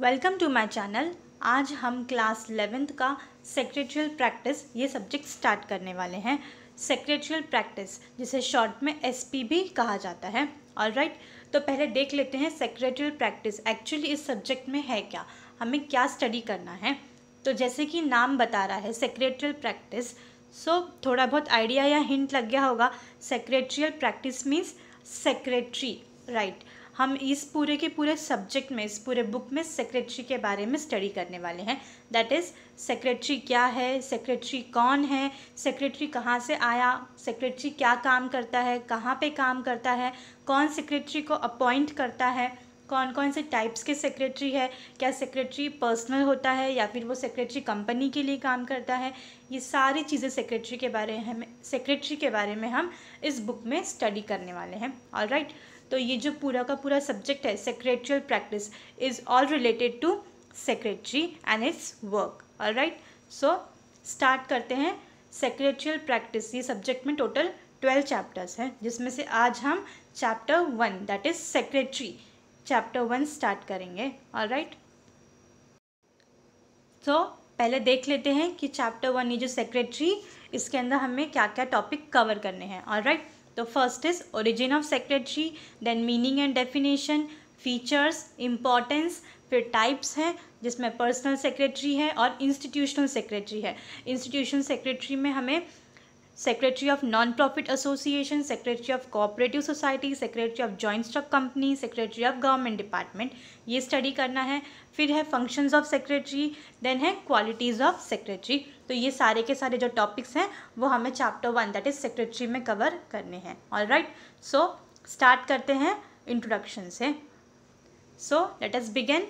Welcome to my channel आज हम class eleventh का सेक्रेटरियल प्रैक्टिस ये सब्जेक्ट स्टार्ट करने वाले हैं सेक्रेटरियल प्रैक्टिस जिसे शॉर्ट में एस भी कहा जाता है ऑल राइट right? तो पहले देख लेते हैं सेक्रेटरियल प्रैक्टिस एक्चुअली इस सब्जेक्ट में है क्या हमें क्या स्टडी करना है तो जैसे कि नाम बता रहा है सेक्रेटरियल प्रैक्टिस सो थोड़ा बहुत आइडिया या हिंट लग गया होगा secretarial practice means secretary right हम इस पूरे के पूरे सब्जेक्ट में इस पूरे बुक में सेक्रेटरी के बारे में स्टडी करने वाले हैं दैट इज़ सेक्रेटरी क्या है सेक्रेटरी कौन है सेक्रेटरी कहाँ से आया सेक्रेटरी क्या काम करता है कहाँ पे काम करता है कौन सेक्रेटरी को अपॉइंट करता है कौन कौन से टाइप्स के सेक्रेटरी है क्या सेक्रेटरी पर्सनल होता है या फिर वो सेक्रेटरी कंपनी के लिए काम करता है ये सारी चीज़ें सेक्रेटरी के बारे में सेक्रेटरी के बारे में हम इस बुक में स्टडी करने वाले हैं ऑल राइट right? तो ये जो पूरा का पूरा सब्जेक्ट है secretarial practice is all related to secretary and its work all right so start करते हैं सेक्रेटरियल प्रैक्टिस ये सब्जेक्ट में टोटल ट्वेल्व चैप्टर्स हैं जिसमें से आज हम chapter one that is secretary chapter one start करेंगे ऑल राइट सो पहले देख लेते हैं कि चैप्टर वन ये जो सेक्रेटरी इसके अंदर हमें क्या क्या टॉपिक कवर करने हैं ऑल राइट right? तो first is origin of secretary then meaning and definition features importance फिर टाइप्स हैं जिसमें पर्सनल सेक्रेटरी है और इंस्टीट्यूशनल सेक्रेटरी है इंस्टीट्यूशनल सेक्रेटरी में हमें secretary of non profit association secretary of cooperative society secretary of joint stock company secretary of government department ये study करना है फिर है फंक्शंस ऑफ सेक्रेटरी देन है क्वालिटीज़ ऑफ सेक्रेटरी तो ये सारे के सारे जो टॉपिक्स हैं वो हमें chapter one that is secretary में कवर करने हैं ऑल राइट सो स्टार्ट करते हैं इंट्रोडक्शन से so let's begin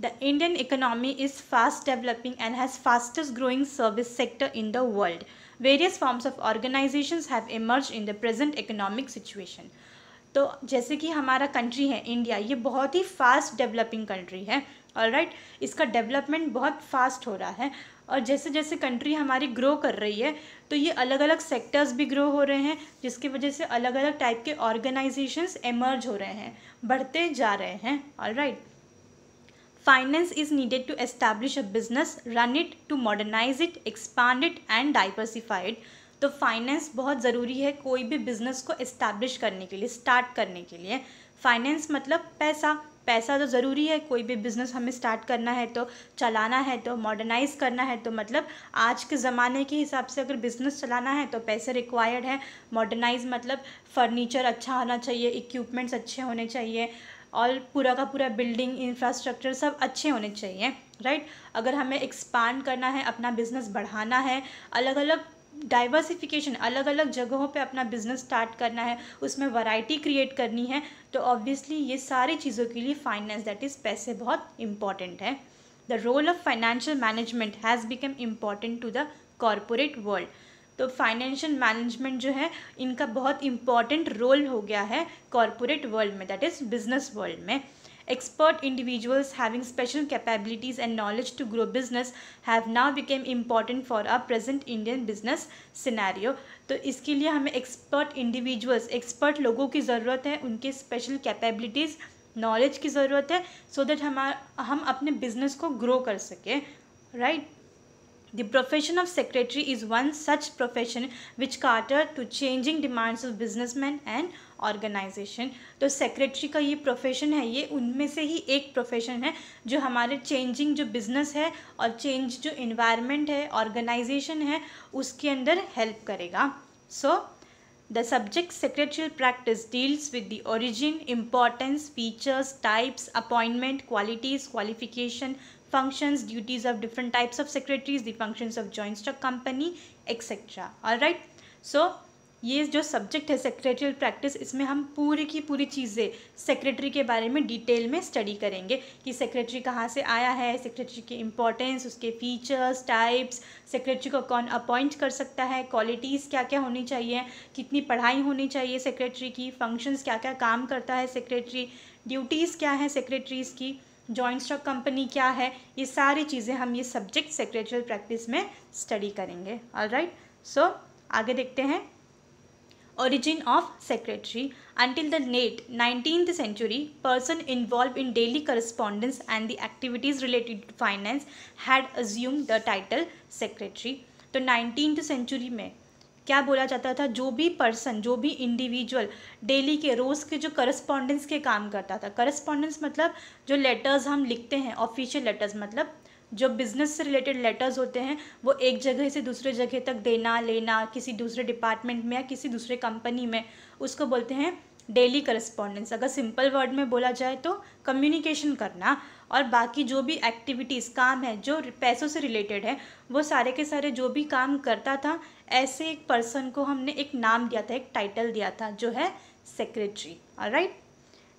the Indian economy is fast developing and has fastest growing service sector in the world various forms of organizations have emerged in the present economic situation तो जैसे कि हमारा country है India ये बहुत ही fast developing country है all right right? इसका डेवलपमेंट बहुत फास्ट हो रहा है और जैसे जैसे कंट्री हमारी ग्रो कर रही है तो ये अलग अलग सेक्टर्स भी ग्रो हो रहे हैं जिसकी वजह से अलग अलग टाइप के ऑर्गेनाइजेशंस एमर्ज हो रहे हैं बढ़ते जा रहे हैं all right right? finance is needed to establish a business, run it, to modernize it, expand it and diversify it. तो फाइनेंस बहुत ज़रूरी है कोई भी बिज़नेस को इस्टेब्लिश करने के लिए स्टार्ट करने के लिए फाइनेंस मतलब पैसा पैसा तो ज़रूरी है कोई भी बिज़नेस हमें स्टार्ट करना है तो चलाना है तो मॉडर्नाइज करना है तो मतलब आज के ज़माने के हिसाब से अगर बिज़नेस चलाना है तो पैसे रिक्वायर्ड है मॉडर्नाइज मतलब फ़र्नीचर अच्छा होना चाहिए इक्विपमेंट्स अच्छे होने चाहिए और पूरा का पूरा बिल्डिंग इंफ्रास्ट्रक्चर सब अच्छे होने चाहिए राइट अगर हमें एक्सपांड करना है अपना बिज़नेस बढ़ाना है अलग अलग डाइवर्सिफिकेशन अलग अलग जगहों पे अपना बिज़नेस स्टार्ट करना है उसमें वैरायटी क्रिएट करनी है तो ऑब्वियसली ये सारी चीज़ों के लिए फाइनेंस दैट इज़ पैसे बहुत इंपॉर्टेंट है the role of financial management has become important to the corporate world तो फाइनेंशियल मैनेजमेंट जो है इनका बहुत इंपॉर्टेंट रोल हो गया है कॉरपोरेट वर्ल्ड में दैट इज़ बिजनेस वर्ल्ड में expert individuals having special capabilities and knowledge to grow business have now became important for a present Indian business scenario तो इसके लिए हमें एक्सपर्ट इंडिविजुअल्स एक्सपर्ट लोगों की ज़रूरत है उनके स्पेशल कैपेबिलिटीज़ नॉलेज की ज़रूरत है सो so दैट हमार हम अपने बिजनेस को ग्रो कर सकें right the profession of secretary is one such profession which which to changing demands of business man and organisation तो सेक्रेटरी का ये प्रोफेशन है ये उनमें से ही एक प्रोफेशन है जो हमारे चेंजिंग जो बिज़नेस है और चेंज जो इन्वायरमेंट है ऑर्गेनाइजेशन है उसके अंदर हेल्प करेगा so the subject secretarial practice deals with the origin importance features types appointment qualities qualification functions duties of different types of secretaries the functions of joint stock company etc all right so ये जो subject है secretarial practice इसमें हम पूरी की पूरी चीज़ें secretary के बारे में डिटेल में स्टडी करेंगे कि सेक्रेटरी कहाँ से आया है सेक्रेटरी की इम्पोर्टेंस उसके फीचर्स टाइप्स सेक्रेटरी को कौन अपॉइंट कर सकता है क्वालिटीज़ क्या क्या होनी चाहिए कितनी पढ़ाई होनी चाहिए सेक्रेटरी की फंक्शंस क्या क्या काम करता है सेक्रेटरी ड्यूटीज़ क्या है सेक्रेटरीज़ की जॉइंट स्टॉक कंपनी क्या है ये सारी चीज़ें हम ये सब्जेक्ट सेक्रेटरियल प्रैक्टिस में स्टडी करेंगे ऑल राइट सो आगे देखते हैं origin of secretary until the net nineteenth century person involve in daily correspondence and the activities related to finance had assume the title secretary तो nineteenth century में क्या बोला जाता था जो भी पर्सन जो भी इंडिविजुअल डेली के रोज़ के जो करस्पॉन्डेंस के काम करता था करस्पॉन्डेंस मतलब जो लेटर्स हम लिखते हैं ऑफिशियल लेटर्स मतलब जो बिज़नेस से रिलेटेड लेटर्स होते हैं वो एक जगह से दूसरे जगह तक देना लेना किसी दूसरे डिपार्टमेंट में या किसी दूसरे कंपनी में उसको बोलते हैं डेली करस्पॉन्डेंस अगर सिंपल वर्ड में बोला जाए तो कम्युनिकेशन करना और बाकी जो भी एक्टिविटीज़ काम है जो पैसों से रिलेटेड है वो सारे के सारे जो भी काम करता था ऐसे एक पर्सन को हमने एक नाम दिया था एक टाइटल दिया था जो है secretary right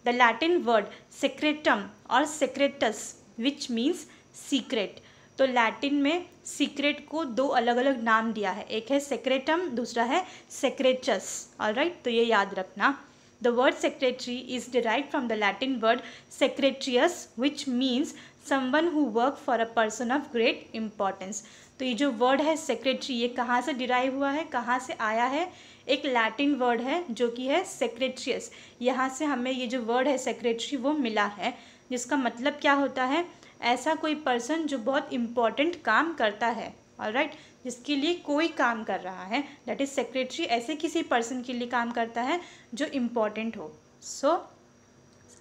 the Latin word secretum और सेक्रेटस विच मीन्स सीक्रेट तो लैटिन में सीक्रेट को दो अलग अलग नाम दिया है एक है सेक्रेटम दूसरा है सेक्रेटस और राइट तो ये याद रखना the word secretary is derive from the Latin word secretarius which means someone who work for a person of great importance तो ये जो वर्ड है सेक्रेटरी ये कहाँ से डिराइव हुआ है कहाँ से आया है एक लैटिन वर्ड है जो कि है सेक्रेट्रियस यहाँ से हमें ये जो वर्ड है सेक्रेटरी वो मिला है जिसका मतलब क्या होता है ऐसा कोई पर्सन जो बहुत इम्पॉर्टेंट काम करता है ऑल राइट right? जिसके लिए कोई काम कर रहा है दैट इज़ सेक्रेटरी ऐसे किसी पर्सन के लिए काम करता है जो इम्पॉर्टेंट हो सो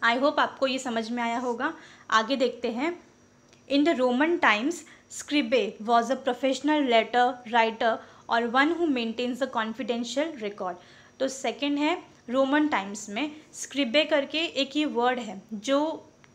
आई होप आपको ये समझ में आया होगा आगे देखते हैं in the Roman times Scribe was a professional letter writer और one who maintains a confidential record तो second है रोमन टाइम्स में स्क्रिबे करके एक ही वर्ड है जो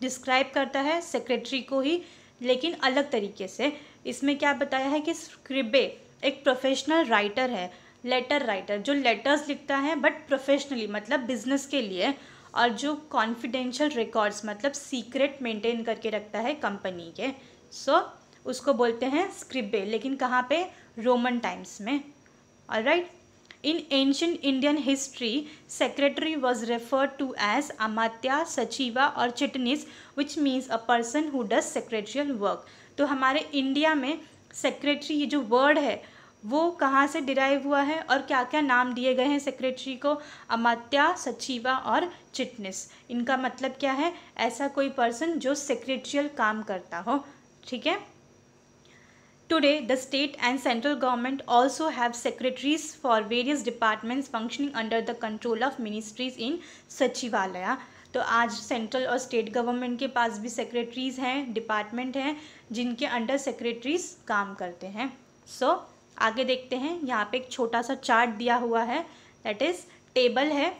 डिस्क्राइब करता है सेक्रेटरी को ही लेकिन अलग तरीके से इसमें क्या बताया है कि स्क्रिबे एक प्रोफेशनल राइटर है लेटर राइटर जो लेटर्स लिखता है बट प्रोफेशनली मतलब बिजनेस के लिए और जो confidential रिकॉर्ड्स मतलब सीक्रेट मेंटेन करके रखता है कंपनी के सो so, उसको बोलते हैं स्क्रिबे लेकिन कहाँ पे रोमन टाइम्स में और right in ancient Indian history secretary was refer to as amatya sachiva और chitnis which means a person who does secretarial work तो हमारे इंडिया में सेक्रेटरी ये जो वर्ड है वो कहाँ से डिराइव हुआ है और क्या क्या नाम दिए गए हैं सेक्रेटरी को अमात्या सचिवा और चिटनेस इनका मतलब क्या है ऐसा कोई पर्सन जो सेक्रेटरियल काम करता हो ठीक है Today, the state and central government also have secretaries for various departments functioning under the control of ministries in Sachivalaya. तो आज सेंट्रल और स्टेट गवर्नमेंट के पास भी सेक्रेटरीज हैं डिपार्टमेंट हैं जिनके अंडर सेक्रेटरीज काम करते हैं सो so, आगे देखते हैं यहाँ पे एक छोटा सा चार्ट दिया हुआ है दैट इज़ टेबल है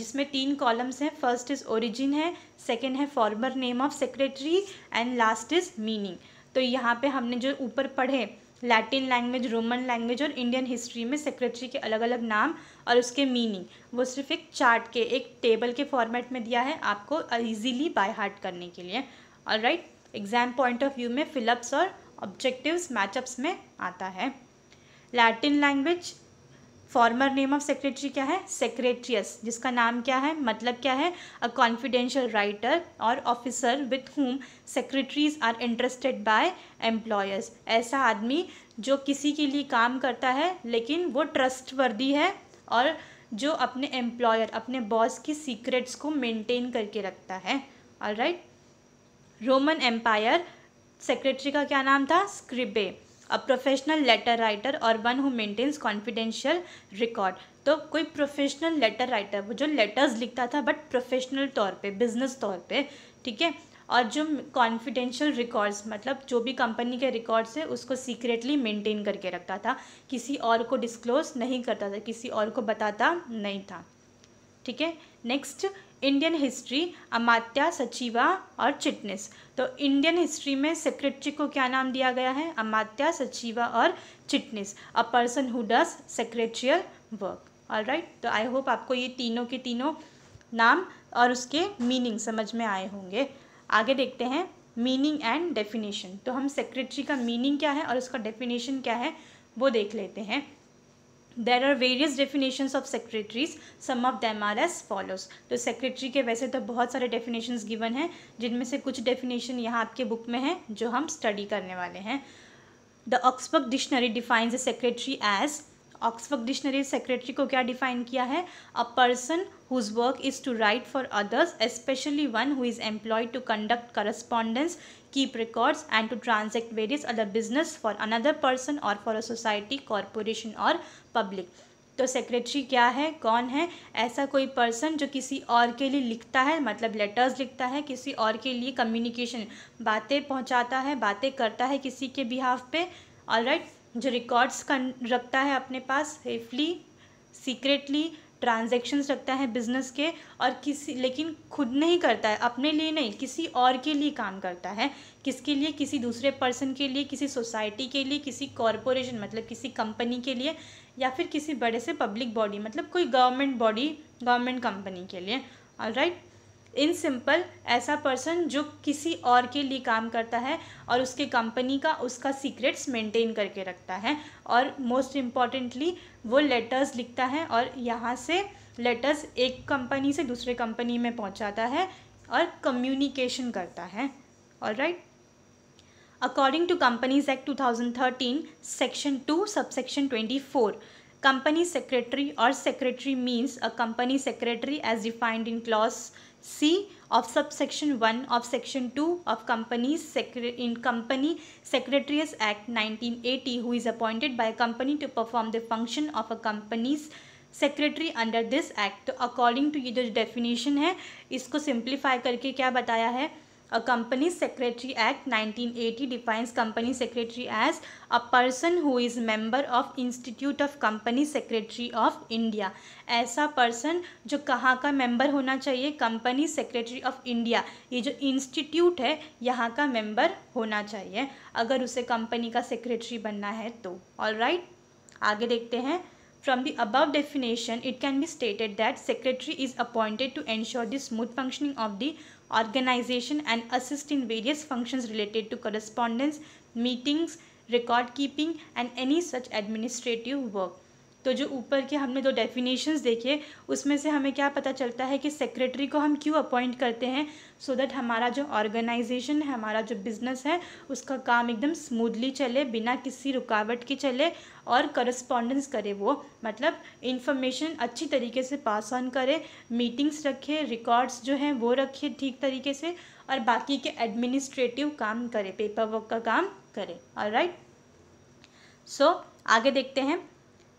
जिसमें तीन कॉलम्स हैं फर्स्ट इज़ ओरिजिन है सेकेंड है former name of secretary and last is meaning तो यहाँ पे हमने जो ऊपर पढ़े लैटिन लैंग्वेज रोमन लैंग्वेज और इंडियन हिस्ट्री में सेक्रेटरी के अलग अलग नाम और उसके मीनिंग वो सिर्फ एक चार्ट के एक टेबल के फॉर्मेट में दिया है आपको ईजिली बाय हार्ट करने के लिए और right exam point of view में फिलअप्स और ऑब्जेक्टिव्स मैचअप्स में आता है Latin language former name of secretary क्या है सेक्रेटरियस जिसका नाम क्या है मतलब क्या है अ कॉन्फिडेंशियल राइटर और officer with whom secretaries are interested by employers ऐसा आदमी जो किसी के लिए काम करता है लेकिन वो ट्रस्टवर्दी है और जो अपने एम्प्लॉयर अपने बॉस की सीक्रेट्स को मेंटेन करके रखता है all right Roman empire secretary का क्या नाम था scribe a professional letter writer और one who maintains confidential record तो कोई प्रोफेशनल लेटर राइटर वो जो लेटर्स लिखता था बट प्रोफेशनल तौर पे बिजनेस तौर पे ठीक है और जो कॉन्फिडेंशियल रिकॉर्ड्स मतलब जो भी कंपनी के रिकॉर्ड्स है उसको सीक्रेटली मेंटेन करके रखता था किसी और को डिस्क्लोज नहीं करता था किसी और को बताता नहीं था ठीक है next Indian history amatya sachiva और चिटनेस तो इंडियन हिस्ट्री में सेक्रेटरी को क्या नाम दिया गया है अमात्या सचिवा और chitnis a person who does secretarial work all right तो आई होप आपको ये तीनों के तीनों नाम और उसके मीनिंग समझ में आए होंगे आगे देखते हैं मीनिंग एंड डेफिनेशन तो हम सेक्रेटरी का मीनिंग क्या है और उसका डेफिनेशन क्या है वो देख लेते हैं there are various definition of secretaries some of them are as follows तो सेक्रेटरी के वैसे तो बहुत सारे डेफिनेशन गिवन हैं जिनमें से कुछ डेफिनेशन यहाँ आपके बुक में हैं जो हम स्टडी करने वाले हैं the Oxford dictionary defines a secretary as Oxford dictionary secretary को क्या डिफाइन किया है a person whose work is to write for others especially one who is employed to conduct correspondence keep records and to transact various other business for another person और for a society corporation और public तो secretary क्या है कौन है ऐसा कोई person जो किसी और के लिए लिखता है मतलब लेटर्स लिखता है किसी और के लिए कम्युनिकेशन बातें पहुंचाता है बातें करता है किसी के बिहाफ पे ऑल राइट right? जो रिकॉर्ड्स रखता है अपने पास सेफली सीक्रेटली ट्रांजेक्शन्स रखता है बिजनेस के और किसी लेकिन खुद नहीं करता है अपने लिए नहीं किसी और के लिए काम करता है किसके लिए किसी दूसरे पर्सन के लिए किसी सोसाइटी के लिए किसी कॉरपोरेशन मतलब किसी कंपनी के लिए या फिर किसी बड़े से पब्लिक बॉडी मतलब कोई गवर्नमेंट बॉडी गवर्नमेंट कंपनी के लिए ऑल राइट इन सिंपल ऐसा पर्सन जो किसी और के लिए काम करता है और उसके कंपनी का उसका सीक्रेट्स मेंटेन करके रखता है और मोस्ट इम्पॉर्टेंटली वो लेटर्स लिखता है और यहाँ से लेटर्स एक कंपनी से दूसरे कंपनी में पहुँचाता है और कम्युनिकेशन करता है all right according to companies act 2013 section two subsection four company secretary और secretary means a company secretary as defined in clause C of sub section one of section two of company in company secretaries act nineteen eighty who is appointed by company to perform the function of a companies secretary under this act तो according to ये जो definition है इसको simplify करके क्या बताया है A Company Secretary Act 1980 defines company secretary as a person who is member of Institute of Company Secretary of India. ऐसा person जो कहाँ का member होना चाहिए Company Secretary of India ये जो institute है यहाँ का member होना चाहिए अगर उसे company का secretary बनना है तो ऑल राइट right? आगे देखते हैं From the above definition, it can be stated that secretary is appointed to ensure the smooth functioning of the organization and assist in various functions related to correspondence, meetings, record keeping and any such administrative work. तो जो ऊपर के हमने दो definitions देखे उसमें से हमें क्या पता चलता है कि सेक्रेटरी को हम क्यों अपॉइंट करते हैं सो so दैट हमारा जो ऑर्गेनाइजेशन है हमारा जो बिज़नेस है उसका काम एकदम स्मूथली चले बिना किसी रुकावट के चले और करस्पॉन्डेंस करे वो मतलब इन्फॉर्मेशन अच्छी तरीके से पास ऑन करे मीटिंग्स रखे रिकॉर्ड्स जो हैं वो रखे ठीक तरीके से और बाकी के एडमिनिस्ट्रेटिव काम करे पेपर वर्क का काम करे और राइट सो आगे देखते हैं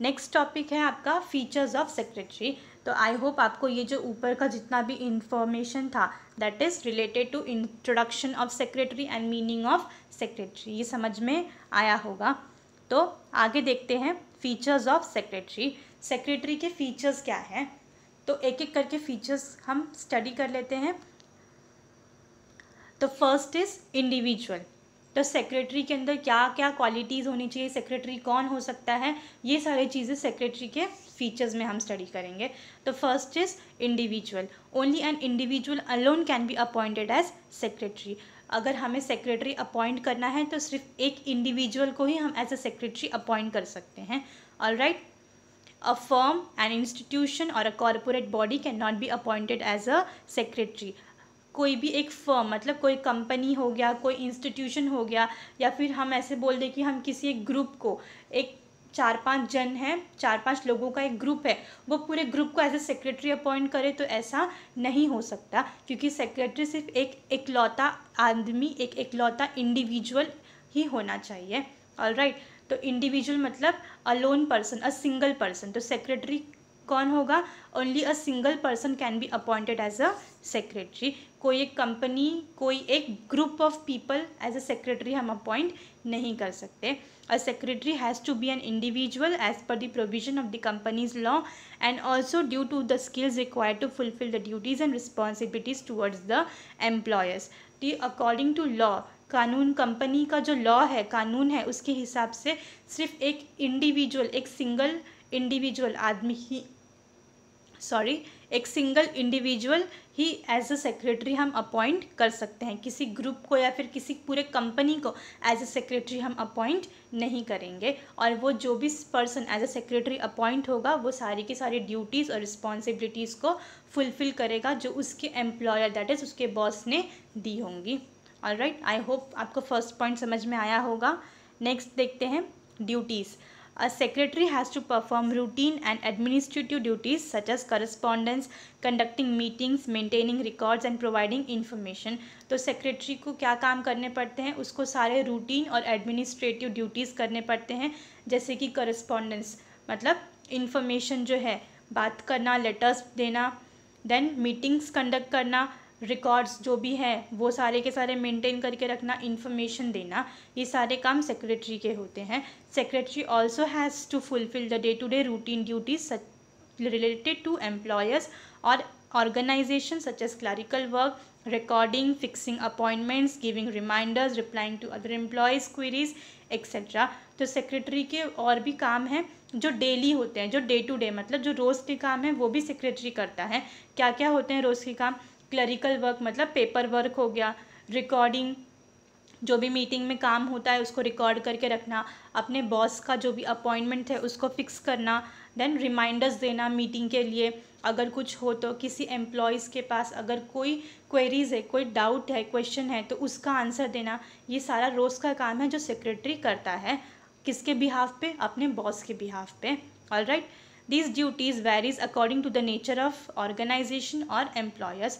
नेक्स्ट टॉपिक है आपका फीचर्स ऑफ सेक्रेटरी तो आई होप आपको ये जो ऊपर का जितना भी इंफॉर्मेशन था that is related to introduction of secretary and meaning of secretary ये समझ में आया होगा तो आगे देखते हैं फीचर्स ऑफ सेक्रेटरी सेक्रेटरी के फीचर्स क्या हैं तो एक एक करके फीचर्स हम स्टडी कर लेते हैं तो फर्स्ट इज़ इंडिविजुअल तो सेक्रेटरी के अंदर क्या क्या क्वालिटीज़ होनी चाहिए सेक्रेटरी कौन हो सकता है ये सारी चीज़ें सेक्रेटरी के फीचर्स में हम स्टडी करेंगे तो first is individual only an individual alone can be appointed as secretary अगर हमें सेक्रेटरी अपॉइंट करना है तो सिर्फ एक इंडिविजुअल को ही हम एज अ सेक्रेटरी अपॉइंट कर सकते हैं all right a firm an institution और a corporate body can not be appointed as a secretary कोई भी एक फर्म मतलब कोई कंपनी हो गया कोई इंस्टीट्यूशन हो गया या फिर हम ऐसे बोल दें कि हम किसी एक ग्रुप को एक चार पांच जन हैं चार पांच लोगों का एक ग्रुप है वो पूरे ग्रुप को एज ए सेक्रेटरी अपॉइंट करे तो ऐसा नहीं हो सकता क्योंकि सेक्रेटरी सिर्फ एक इकलौता आदमी एक इकलौता इंडिविजुअल ही होना चाहिए ऑल राइट right. तो इंडिविजुअल मतलब a lone person a single person तो सेक्रेटरी कौन होगा only a single person can be appointed as a secretary कोई एक कंपनी कोई एक group of people as a secretary हम अपॉइंट नहीं कर सकते a secretary has to be an individual as per the provision of the companies law and also due to the skills required to fulfil the duties and responsibilities towards the employers the according to law कानून company का जो law है कानून है उसके हिसाब से सिर्फ एक इंडिविजुअल एक सिंगल इंडिविजुअल आदमी ही सॉरी एक सिंगल इंडिविजुअल ही एज अ सेक्रेटरी हम अपॉइंट कर सकते हैं किसी ग्रुप को या फिर किसी पूरे कंपनी को एज अ सेक्रेटरी हम अपॉइंट नहीं करेंगे और वो जो भी person as a secretary appoint होगा वो सारी की सारी ड्यूटीज़ और रिस्पॉन्सिबिलिटीज़ को फुलफ़िल करेगा जो उसके एम्प्लॉयर दैट इज़ उसके बॉस ने दी होंगी और राइट आई होप आपको फर्स्ट पॉइंट समझ में आया होगा नेक्स्ट देखते हैं duties A secretary has to perform routine and administrative duties such as correspondence, conducting meetings, maintaining records and providing information. to secretary ko kya kaam karne padte hain usko sare routine aur administrative duties karne padte hain jaise ki correspondence matlab information jo hai baat karna letters dena then meetings conduct karna records जो भी हैं वो सारे के सारे maintain करके रखना information देना ये सारे काम सेक्रेटरी के होते हैं secretary also has to fulfil the day to day routine duties related to employers और organisation such as clerical work recording fixing appointments giving reminders replying to other employees queries etcetera तो secretary के और भी काम हैं जो daily होते हैं जो डे टू डे मतलब जो रोज़ के काम हैं वो भी सेक्रेटरी करता है क्या क्या होते हैं रोज़ के काम क्लरिकल वर्क मतलब पेपर वर्क हो गया रिकॉर्डिंग जो भी मीटिंग में काम होता है उसको रिकॉर्ड करके रखना अपने बॉस का जो भी अपॉइंटमेंट है उसको फिक्स करना देन रिमाइंडर्स देना मीटिंग के लिए अगर कुछ हो तो किसी एम्प्लॉयज़ के पास अगर कोई क्वेरीज़ है कोई डाउट है क्वेश्चन है तो उसका आंसर देना ये सारा रोज़ का काम है जो सेक्रेटरी करता है किसके बिहाफ पे अपने बॉस के बिहाफ पे all right these duties varies according to the nature of organisation और employees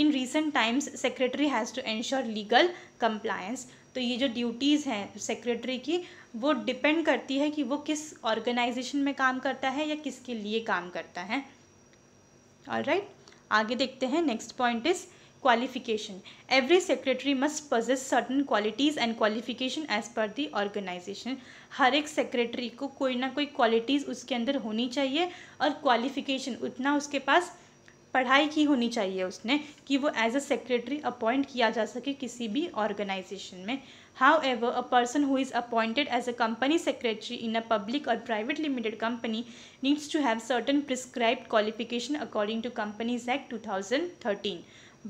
in recent times secretary has to ensure legal compliance तो ये जो ड्यूटीज़ हैं सेक्रेटरी की वो डिपेंड करती है कि वो किस ऑर्गेनाइजेशन में काम करता है या किसके लिए काम करता है ऑल राइट right? आगे देखते हैं next point is qualification every secretary must possess certain qualities and qualification as per the organisation हर एक सेक्रेटरी को कोई ना कोई क्वालिटीज़ उसके अंदर होनी चाहिए और क्वालिफिकेशन उतना उसके पास पढ़ाई की होनी चाहिए उसने कि वो एज अ सेक्रेटरी अपॉइंट किया जा सके किसी भी ऑर्गेनाइजेशन में however a person who is appointed as a company secretary in a public or private limited company needs to have certain prescribe qualification according to companies act two thousand thirteen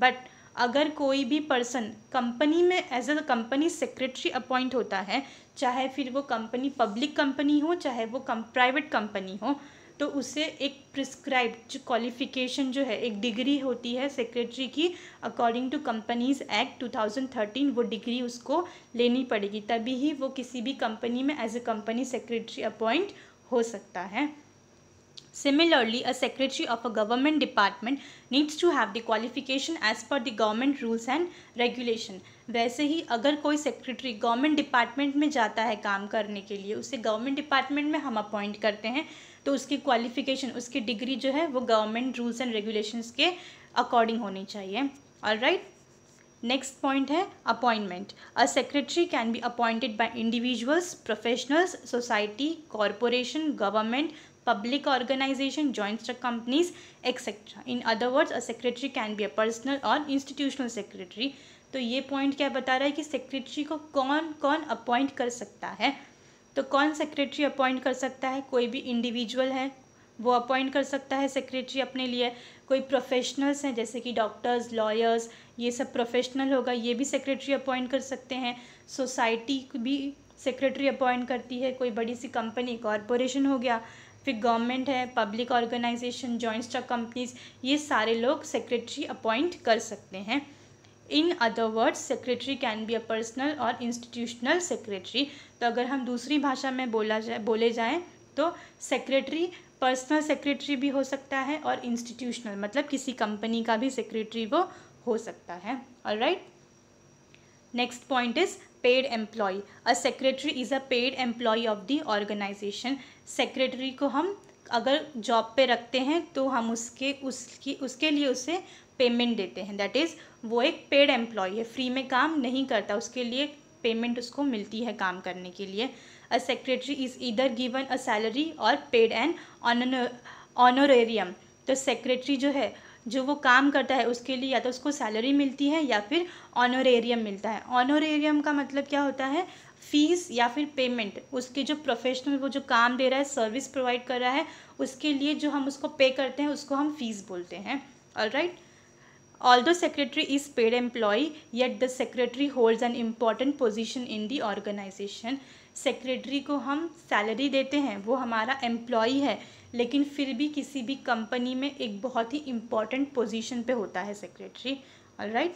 but अगर कोई भी person company में as a company secretary appoint होता है चाहे फिर वो company public company हो चाहे वो कम प्राइवेट कंपनी हो तो उसे एक प्रिस्क्राइब क्वालिफिकेशन जो है एक डिग्री होती है सेक्रेटरी की अकॉर्डिंग टू कंपनीज एक्ट 2013 वो डिग्री उसको लेनी पड़ेगी तभी ही वो किसी भी कंपनी में as a company secretary appoint हो सकता है Similarly, a secretary of a government department needs to have the qualification as per the government rules and regulation. वैसे ही अगर कोई सेक्रेटरी गवर्नमेंट डिपार्टमेंट में जाता है काम करने के लिए उसे गवर्नमेंट डिपार्टमेंट में हम अपॉइंट करते हैं तो उसकी क्वालिफिकेशन उसकी डिग्री जो है वो गवर्नमेंट रूल्स एंड रेगुलेशंस के अकॉर्डिंग होनी चाहिए ऑल राइट नेक्स्ट पॉइंट है appointment a secretary can be appointed by individuals professionals society corporation government public organization joint stock companies etcetera in other words a secretary can be a personal or institutional secretary तो ये point क्या बता रहा है कि secretary को कौन कौन अपॉइंट कर सकता है तो कौन सेक्रेटरी अपॉइंट कर सकता है कोई भी इंडिविजुअल है वो अपॉइंट कर सकता है सेक्रेटरी अपने लिए कोई प्रोफेशनल्स हैं जैसे कि डॉक्टर्स लॉयर्स ये सब प्रोफेशनल होगा ये भी सेक्रेटरी अपॉइंट कर सकते हैं सोसाइटी भी सेक्रेटरी अपॉइंट करती है कोई बड़ी सी कंपनी कॉरपोरेशन हो गया फिर गवर्नमेंट है public organization joint stock companies ये सारे लोग सेक्रेटरी अपॉइंट कर सकते हैं in other words secretary can be a personal or institutional secretary तो अगर हम दूसरी भाषा में बोला जाए बोले जाएँ तो सेक्रेटरी पर्सनल सेक्रेटरी भी हो सकता है और इंस्टीट्यूशनल मतलब किसी कंपनी का भी सेक्रेटरी वो हो सकता है और right next point is paid employ a secretary is a paid employ of the organization secretary को हम अगर जॉब पे रखते हैं तो हम उसके उसकी उसके लिए उसे पेमेंट देते हैं दैट इज़ वो एक पेड एम्प्लॉय है फ्री में काम नहीं करता उसके लिए पेमेंट उसको मिलती है काम करने के लिए अ सेक्रेटरी इज़ इधर given a salary or paid an honorarium तो सेक्रेटरी जो है जो वो काम करता है उसके लिए या तो उसको सैलरी मिलती है या फिर ऑनोरेरियम मिलता है ऑनोरेरियम का मतलब क्या होता है फ़ीस या फिर पेमेंट उसके जो प्रोफेशनल वो जो काम दे रहा है सर्विस प्रोवाइड कर रहा है उसके लिए जो हम उसको पे करते हैं उसको हम फीस बोलते हैं all right right? Although secretary is paid employee, yet the secretary holds an important position in the organization. Secretary को हम सैलरी देते हैं वो हमारा एम्प्लॉई है लेकिन फिर भी किसी भी कंपनी में एक बहुत ही इम्पॉर्टेंट पोजीशन पे होता है सेक्रेटरी ऑलराइट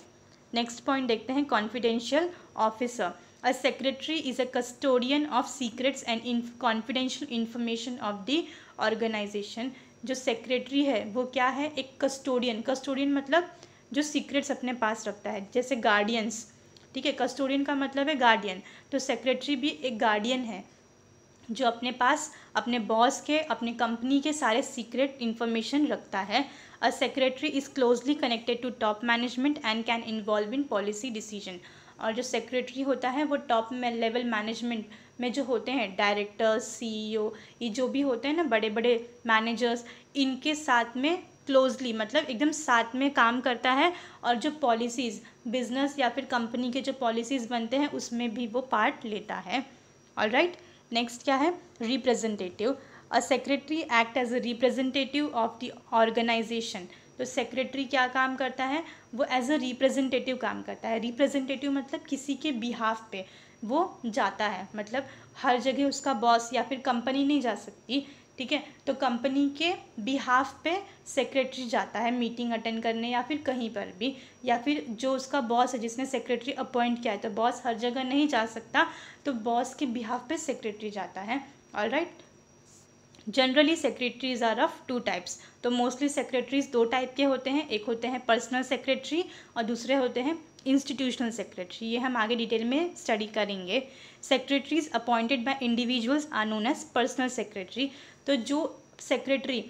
नेक्स्ट पॉइंट देखते हैं confidential officer a secretary is a custodian of secrets and inf confidential information of the organization जो सेक्रेटरी है वो क्या है एक कस्टोडियन कस्टोडियन मतलब जो सीक्रेट्स अपने पास रखता है जैसे गार्डियंस ठीक है कस्टोडियन का मतलब है गार्डियन तो सेक्रेटरी भी एक गार्डियन है जो अपने पास अपने बॉस के अपने कंपनी के सारे सीक्रेट इन्फॉर्मेशन रखता है a secretary is closely connected to top management and can involve in policy decision और जो सेक्रेटरी होता है वो टॉप में लेवल मैनेजमेंट में जो होते हैं डायरेक्टर्स सीईओ ये जो भी होते हैं ना बड़े बड़े मैनेजर्स इनके साथ में क्लोजली मतलब एकदम साथ में काम करता है और जो पॉलिसीज़ बिजनेस या फिर कंपनी के जो पॉलिसीज़ बनते हैं उसमें भी वो पार्ट लेता है ऑल राइट नेक्स्ट क्या है representative a secretary act as a representative of the organization तो सेक्रेटरी क्या काम करता है वो एज अ रिप्रेजेंटेटिव काम करता है रिप्रेजेंटेटिव मतलब किसी के बिहाफ पे वो जाता है मतलब हर जगह उसका बॉस या फिर कंपनी नहीं जा सकती ठीक है तो कंपनी के बिहाफ पे सेक्रेटरी जाता है मीटिंग अटेंड करने या फिर कहीं पर भी या फिर जो उसका बॉस है जिसने सेक्रेटरी अपॉइंट किया है तो बॉस हर जगह नहीं जा सकता तो बॉस के बिहाफ पे सेक्रेटरी जाता है all right generally secretaries are of two types तो मोस्टली सेक्रेटरीज दो टाइप के होते हैं एक होते हैं पर्सनल सेक्रेटरी और दूसरे होते हैं इंस्टीट्यूशनल सेक्रेटरी ये हम आगे डिटेल में स्टडी करेंगे secretaries appointed by individuals are known as personal secretary तो जो सेक्रेटरी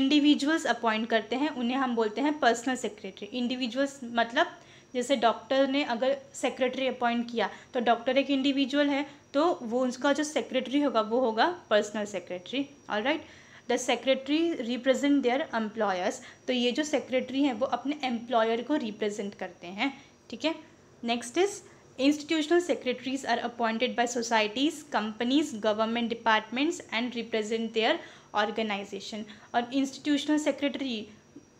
इंडिविजुअल्स अपॉइंट करते हैं उन्हें हम बोलते हैं पर्सनल सेक्रेटरी इंडिविजुअल्स मतलब जैसे डॉक्टर ने अगर सेक्रेटरी अपॉइंट किया तो डॉक्टर एक इंडिविजुअल है तो वो उसका जो सेक्रेटरी होगा वो होगा personal secretary all right the secretary represent their employers तो ये जो सेक्रेटरी हैं वो अपने एम्प्लॉयर को रिप्रेजेंट करते हैं ठीक है next is institutional secretaries are appointed by societies companies government departments and represent their organization और इंस्टीट्यूशनल सेक्रेटरी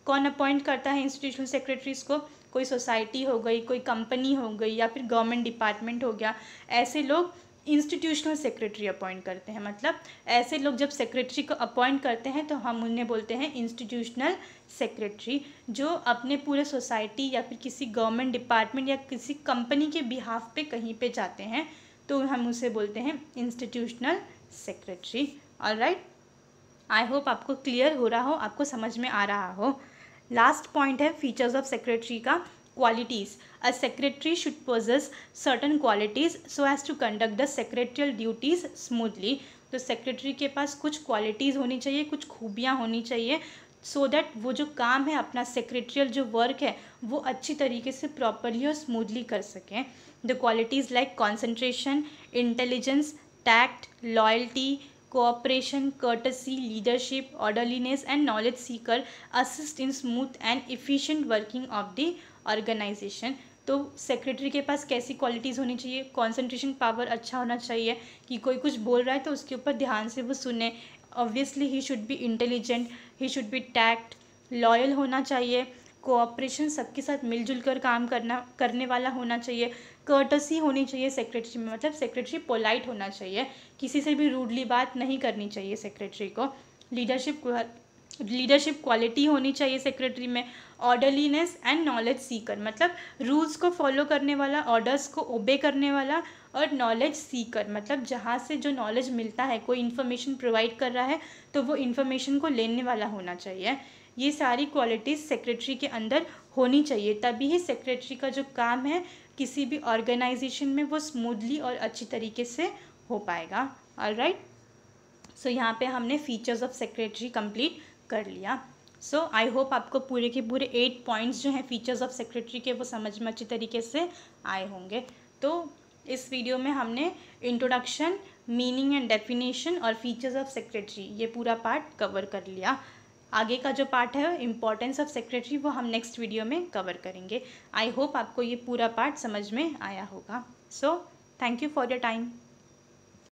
कौन अपॉइंट करता है इंस्टीट्यूशनल सेक्रेटरीज को कोई सोसाइटी हो गई कोई कंपनी हो गई या फिर गवर्नमेंट डिपार्टमेंट हो गया ऐसे लोग इंस्टीट्यूशनल सेक्रेटरी अपॉइंट करते हैं मतलब ऐसे लोग जब सेक्रेटरी को अपॉइंट करते हैं तो हम उन्हें बोलते हैं इंस्टीट्यूशनल सेक्रेटरी जो अपने पूरे सोसाइटी या फिर किसी गवर्नमेंट डिपार्टमेंट या किसी कंपनी के बिहाफ पे कहीं पे जाते हैं तो हम उसे बोलते हैं institutional secretary all right I hope आपको क्लियर हो रहा हो आपको समझ में आ रहा हो लास्ट पॉइंट है फीचर्स ऑफ सेक्रेटरी का qualities a secretary should possess certain qualities so as to conduct the secretarial duties smoothly तो सेक्रेटरी के पास कुछ क्वालिटीज़ होनी चाहिए कुछ खूबियाँ होनी चाहिए सो so दैट वो जो काम है अपना सेक्रेटरियल जो वर्क है वो अच्छी तरीके से प्रॉपरली और स्मूथली कर सकें the qualities like concentration intelligence tact loyalty cooperation courtesy leadership orderliness and knowledge seeker assist in smooth and efficient working of the organization तो सेक्रेटरी के पास कैसी क्वालिटीज़ होनी चाहिए कॉन्सेंट्रेशन पावर अच्छा होना चाहिए कि कोई कुछ बोल रहा है तो उसके ऊपर ध्यान से वो सुने obviously he should be intelligent he should be tact loyal होना चाहिए कोऑपरेशन सबके साथ मिलजुल कर काम करना करने वाला होना चाहिए कर्टसी होनी चाहिए सेक्रेटरी में मतलब सेक्रेटरी पोलाइट होना चाहिए किसी से भी रूडली बात नहीं करनी चाहिए सेक्रेटरी को लीडरशिप लीडरशिप क्वालिटी होनी चाहिए सेक्रेटरी में ऑर्डरलीनेस एंड नॉलेज सीकर मतलब रूल्स को फॉलो करने वाला ऑर्डर्स को ओबे करने वाला और नॉलेज सीकर मतलब जहाँ से जो नॉलेज मिलता है कोई इन्फॉर्मेशन प्रोवाइड कर रहा है तो वो इन्फॉर्मेशन को लेने वाला होना चाहिए ये सारी क्वालिटीज़ सेक्रेटरी के अंदर होनी चाहिए तभी ही सेक्रेटरी का जो काम है किसी भी ऑर्गेनाइजेशन में वो स्मूदली और अच्छी तरीके से हो पाएगा ऑल राइट सो यहाँ पे हमने फीचर्स ऑफ सेक्रेटरी कंप्लीट कर लिया सो आई होप आपको पूरे के पूरे एट पॉइंट्स जो हैं फीचर्स ऑफ सेक्रेटरी के वो समझ में अच्छी तरीके से आए होंगे तो इस वीडियो में हमने इंट्रोडक्शन मीनिंग एंड डेफिनेशन और फीचर्स ऑफ सेक्रेटरी ये पूरा पार्ट कवर कर लिया आगे का जो पार्ट है इम्पॉर्टेंस ऑफ सेक्रेटरी वो हम नेक्स्ट वीडियो में कवर करेंगे आई होप आपको ये पूरा पार्ट समझ में आया होगा so thank you for your time